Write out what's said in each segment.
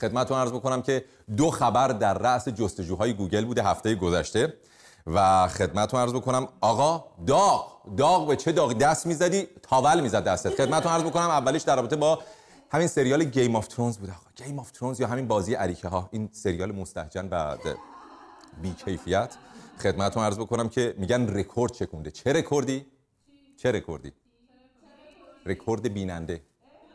خدمتتون عرض بکنم که دو خبر در رأس جستجوهای گوگل بوده هفته گذشته و خدمتتون عرض بکنم آقا داغ داغ به چه داغ دست میزدی تاول میزد دستت خدمتتون عرض بکنم اولش در رابطه با همین سریال گیم آف ترونز بوده آقا گیم آف ترونز یا همین بازی عریکه ها این سریال مستحجن و بی کیفیت خدمتتون عرض بکنم که میگن رکورد چکونده چه رکوردی چه رکوردی رکورد بیننده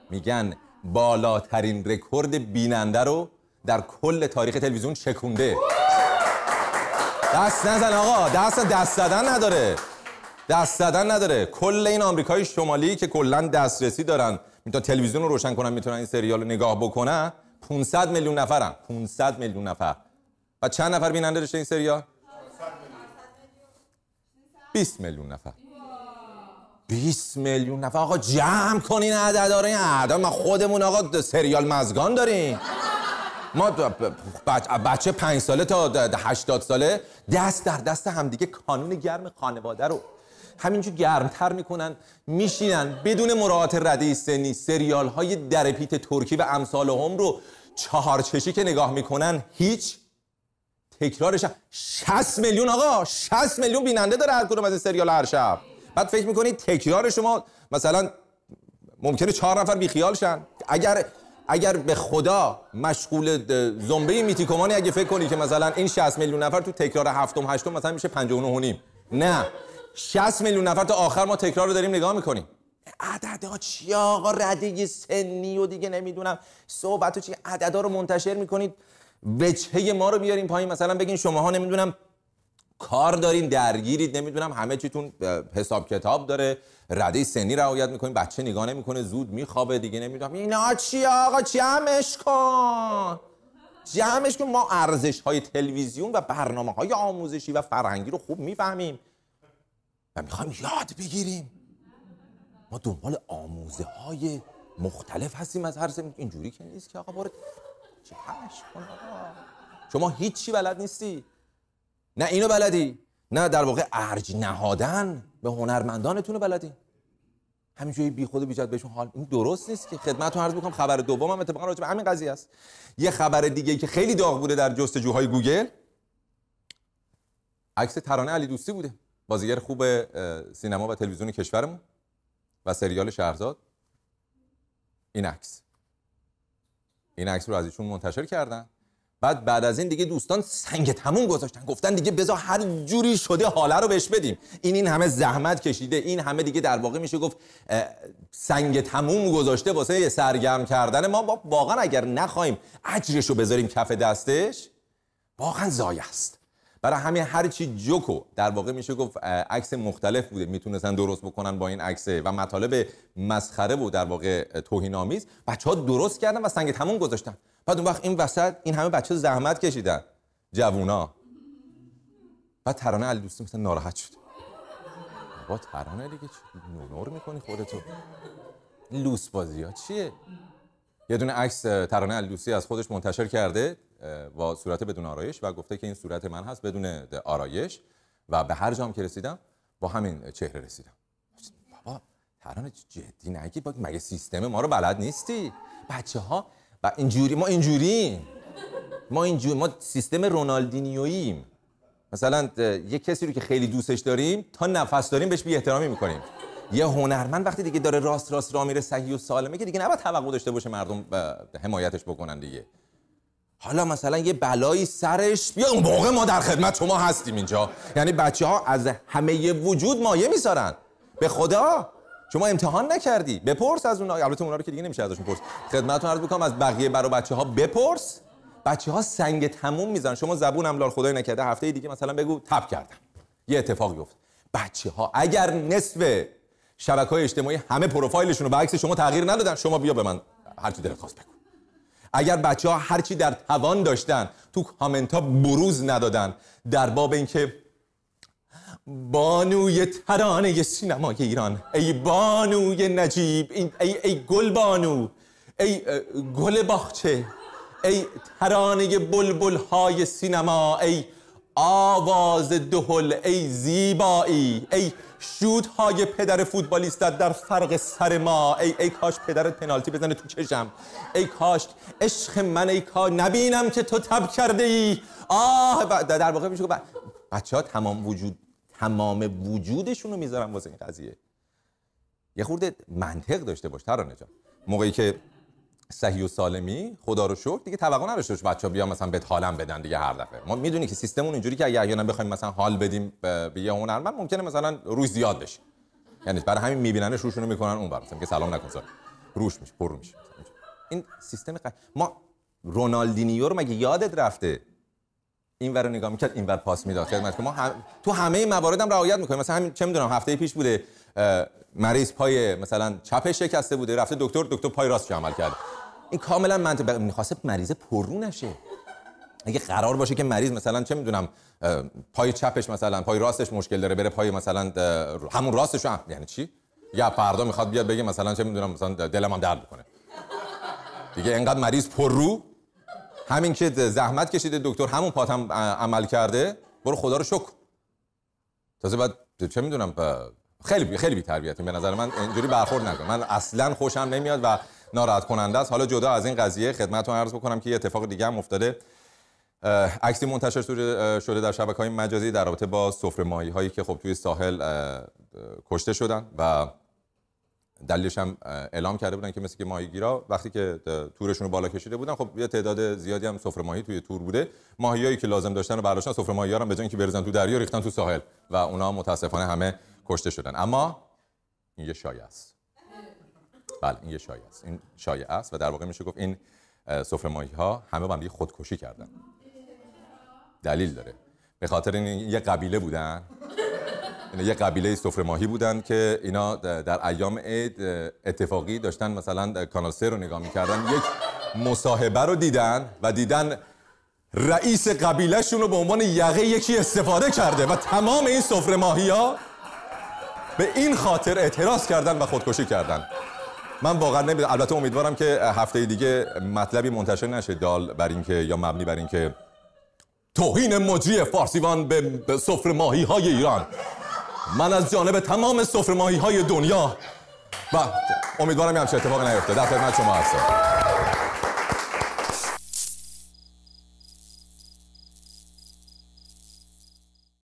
میگن بالاترین رکورد بیننده رو در کل تاریخ تلویزیون شکونده دست نزن آقا دست دست زدن نداره دست زدن نداره کل این آمریکای شمالی که کلا دسترسی دارن میتونن تلویزیون رو روشن کنن میتونن این سریال رو نگاه بکنن 500 میلیون نفرن 500 میلیون نفر و چند نفر بیننده داشته این سریال 20 میلیون نفر 20 میلیون نفر آقا جمع کنین عدد آره این عدد ما خودمون آقا سریال مزگان داریم ما بچه پنج ساله تا هشتاد ساله دست در دست همدیگه کانون گرم خانواده رو همینجور گرمتر میکنن میشینن بدون مراعات رده سنی سریال های درپیت ترکی و امثال هم رو چهار چشی که نگاه میکنن هیچ تکرارش 60 میلیون آقا 60 میلیون بیننده داره هر از این سریال هر شب بعد فکر میکنید تکرار شما مثلا ممکنه چهار نفر بی خیال شن اگر اگر به خدا مشغول زنبه میتیکومانی اگه فکر کنی که مثلا این 60 میلیون نفر تو تکرار هفتم هشتم مثلا میشه 59 و نیم نه 60 میلیون نفر تا آخر ما تکرار رو داریم نگاه میکنیم عددا چی آقا رده سنی و دیگه نمیدونم صحبت و چی عددا رو منتشر میکنید وجهه ما رو بیاریم پایین مثلا بگین شماها نمیدونم کار دارین درگیرید نمیدونم همه چیتون حساب کتاب داره رده سنی رعایت میکنین بچه نگاه نمیکنه زود میخوابه دیگه نمیدونم اینا چی آقا جمعش کن جمعش کن ما ارزش های تلویزیون و برنامه های آموزشی و فرهنگی رو خوب میفهمیم و میخوایم یاد بگیریم ما دنبال آموزه های مختلف هستیم از هر سه اینجوری که نیست که آقا برو کن آقا شما هیچی بلد نیستی نه اینو بلدی نه در واقع ارج نهادن به هنرمندانتون بلدی همینجوری بی خود بهشون حال این درست نیست که خدمتتون عرض بکنم خبر دومم هم اتفاقا راجع به همین قضیه است یه خبر دیگه که خیلی داغ بوده در جستجوهای گوگل عکس ترانه علی دوستی بوده بازیگر خوب سینما و تلویزیون کشورمون و سریال شهرزاد این عکس این عکس رو از ایشون منتشر کردن بعد بعد از این دیگه دوستان سنگ تموم گذاشتن گفتن دیگه بذار هر جوری شده حاله رو بهش بدیم این این همه زحمت کشیده این همه دیگه در واقع میشه گفت سنگ تموم گذاشته واسه سرگرم کردن ما واقعا اگر نخوایم اجرش رو بذاریم کف دستش واقعا زای است برای همه هر چی جوکو در واقع میشه گفت عکس مختلف بوده میتونستن درست بکنن با این عکس و مطالب مسخره و در واقع توهین بچه‌ها درست کردن و سنگ تموم گذاشتن بعد اون وقت این وسط این همه بچه زحمت کشیدن جوونا بعد ترانه علی دوستی مثلا ناراحت شد با ترانه دیگه نور میکنی خودتو لوس بازی ها چیه یه دونه عکس ترانه دوستی از خودش منتشر کرده با صورت بدون آرایش و گفته که این صورت من هست بدون آرایش و به هر جام که رسیدم با همین چهره رسیدم بابا ترانه جدی نگی مگه سیستم ما رو بلد نیستی بچه ها و اینجوری ما اینجوری ما اینجوری ما سیستم رونالدینیوییم مثلا یه کسی رو که خیلی دوستش داریم تا نفس داریم بهش بی احترامی میکنیم یه هنرمند وقتی دیگه داره راست راست را میره صحیح و سالمه که دیگه نباید توقع داشته باشه مردم حمایتش بکنن دیگه حالا مثلا یه بلایی سرش بیا اون موقع ما در خدمت شما هستیم اینجا یعنی بچه ها از همه وجود مایه میسارن به خدا شما امتحان نکردی بپرس از اون البته اونا رو که دیگه نمیشه ازشون پرس خدمتتون عرض بکنم از بقیه برا بچه ها بپرس بچه ها سنگ تموم میزنن شما زبونم لال خدای نکرده هفته دیگه مثلا بگو تپ کردم یه اتفاقی افتاد بچه ها اگر نصف شبکه های اجتماعی همه پروفایلشون رو به عکس شما تغییر ندادن شما بیا به من هرچی دلت خواست بگو اگر بچه ها هرچی در توان داشتن تو کامنت بروز ندادن در باب اینکه بانوی ترانه سینمای ایران ای بانوی نجیب ای, ای, گل بانو ای گل باخچه ای ترانه بلبل های سینما ای آواز دهل ای زیبایی ای شود های پدر فوتبالیست در فرق سر ما ای ای کاش پدر پنالتی بزنه تو چشم ای کاش عشق من ای کاش نبینم که تو تب کرده ای آه در واقع میشه بچه ها تمام وجود تمام وجودشون رو میذارن واسه این قضیه یه خورده منطق داشته باش ترانه جان موقعی که صحی و سالمی خدا رو شکر دیگه توقع نداشته باش بچا بیا مثلا بهت حالم بدن دیگه هر دفعه ما میدونی که اون اینجوری که اگه احیانا بخوایم مثلا حال بدیم به یه هنرمند ممکنه مثلا روی زیاد بشه یعنی برای همین میبیننش روشونو میکنن اون مثلا که سلام نکن روش میشه پر میشه این سیستم ما رونالدینیو مگه یادت رفته این ور رو نگاه میکرد این ور پاس میداد خدمت ما تو همه موارد هم رعایت میکنیم مثلا همین چه میدونم هفته پیش بوده مریض پای مثلا چپش شکسته بوده رفته دکتر دکتر پای راست عمل کرده این کاملا منطق میخواسته مریض پررو نشه اگه قرار باشه که مریض مثلا چه میدونم پای چپش مثلا پای راستش مشکل داره بره پای مثلا همون راستش هم یعنی چی یا فردا میخواد بیاد بگه مثلا چه میدونم مثلا دلم درد میکنه. دیگه انقدر مریض پررو همین که زحمت کشیده دکتر همون پاتم عمل کرده برو خدا رو شکر تازه بعد چه میدونم خیلی خیلی تربیتیم به نظر من اینجوری برخورد نکن من اصلا خوشم نمیاد و ناراحت کننده است حالا جدا از این قضیه خدمتتون عرض بکنم که یه اتفاق دیگه هم افتاده عکسی منتشر شده در شبکه های مجازی در رابطه با سفره ماهی هایی که خب توی ساحل کشته شدن و دلیلش هم اعلام کرده بودن که مثل که ماهیگیرا وقتی که تورشون رو بالا کشیده بودن خب یه تعداد زیادی هم سفره ماهی توی تور بوده ماهیایی که لازم داشتن رو برداشتن سفره ماهی‌ها رو به جای اینکه بریزن تو دریا ریختن تو ساحل و اونا متاسفانه همه کشته شدن اما این یه شایعه است بله این یه شایعه است این شایعه است و در واقع میشه گفت این سفره ماهی‌ها همه با خودکشی کردن دلیل داره به خاطر این یه قبیله بودن این یعنی یه قبیله سفره ماهی بودن که اینا در ایام عید اتفاقی داشتن مثلا کانال 3 رو نگاه میکردن یک مصاحبه رو دیدن و دیدن رئیس قبیلهشون رو به عنوان یقه یکی استفاده کرده و تمام این سفره ماهی ها به این خاطر اعتراض کردن و خودکشی کردن من واقعا نمیدونم البته امیدوارم که هفته دیگه مطلبی منتشر نشه دال بر اینکه یا مبنی بر اینکه توهین مجری فارسیوان به سفره ماهی های ایران من از جانب تمام سفره های دنیا و امیدوارم یه همچه اتفاق نیفته در خدمت شما هستم